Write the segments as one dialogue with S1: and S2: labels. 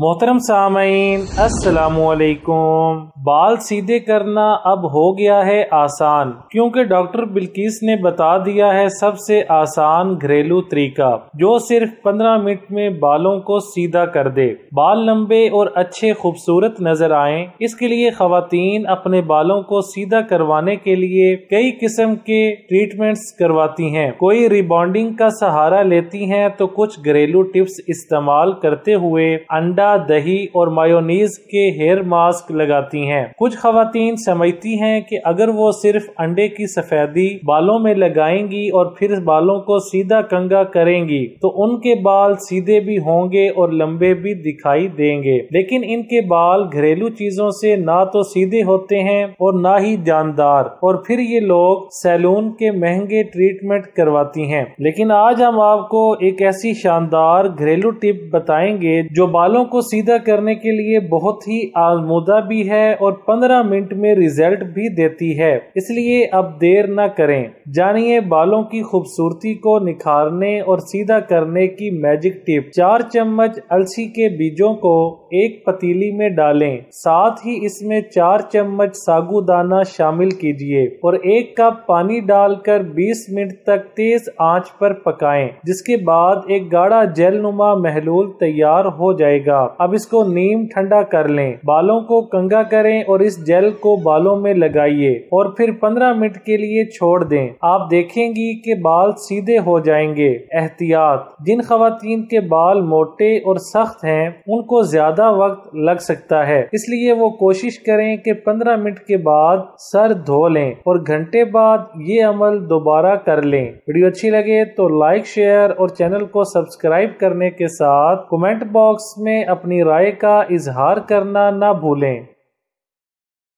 S1: मोहतरम सामीन असलकुम बाल सीधे करना अब हो गया है आसान क्योंकि डॉक्टर बिल्किस ने बता दिया है सबसे आसान घरेलू तरीका जो सिर्फ 15 मिनट में बालों को सीधा कर दे बाल लंबे और अच्छे खूबसूरत नजर आए इसके लिए खातन अपने बालों को सीधा करवाने के लिए कई किस्म के ट्रीटमेंट्स करवाती हैं कोई रिबॉन्डिंग का सहारा लेती हैं तो कुछ घरेलू टिप्स इस्तेमाल करते हुए अंडा अंडा दही और मायोनीज के हेयर मास्क लगाती हैं कुछ खातन समझती हैं कि अगर वो सिर्फ अंडे की सफेदी बालों में लगाएंगी और फिर बालों को सीधा कंगा करेंगी तो उनके बाल सीधे भी होंगे और लंबे भी दिखाई देंगे लेकिन इनके बाल घरेलू चीजों से ना तो सीधे होते हैं और ना ही जानदार और फिर ये लोग सैलून के महंगे ट्रीटमेंट करवाती हैं लेकिन आज हम आपको एक ऐसी शानदार घरेलू टिप बताएंगे जो बालों को को सीधा करने के लिए बहुत ही आलमोदा भी है और 15 मिनट में रिजल्ट भी देती है इसलिए अब देर ना करें जानिए बालों की खूबसूरती को निखारने और सीधा करने की मैजिक टिप चार चम्मच अलसी के बीजों को एक पतीली में डालें साथ ही इसमें चार चम्मच सागुदाना शामिल कीजिए और एक कप पानी डालकर 20 मिनट तक तेज आंच पर पकाएं जिसके बाद एक गाढ़ा जेल नुमा महलूल तैयार हो जाएगा अब इसको नीम ठंडा कर लें बालों को कंगा करें और इस जेल को बालों में लगाइए और फिर 15 मिनट के लिए छोड़ दें आप देखेंगी कि बाल सीधे हो जाएंगे एहतियात जिन खातन के बाल मोटे और सख्त हैं उनको ज्यादा वक्त लग सकता है इसलिए वो कोशिश करें कि 15 मिनट के बाद सर धो लें और घंटे बाद ये अमल दोबारा कर लें वीडियो अच्छी लगे तो लाइक शेयर और चैनल को सब्सक्राइब करने के साथ कमेंट बॉक्स में अपनी राय का इजहार करना ना भूलें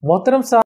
S1: मोहतरम साहब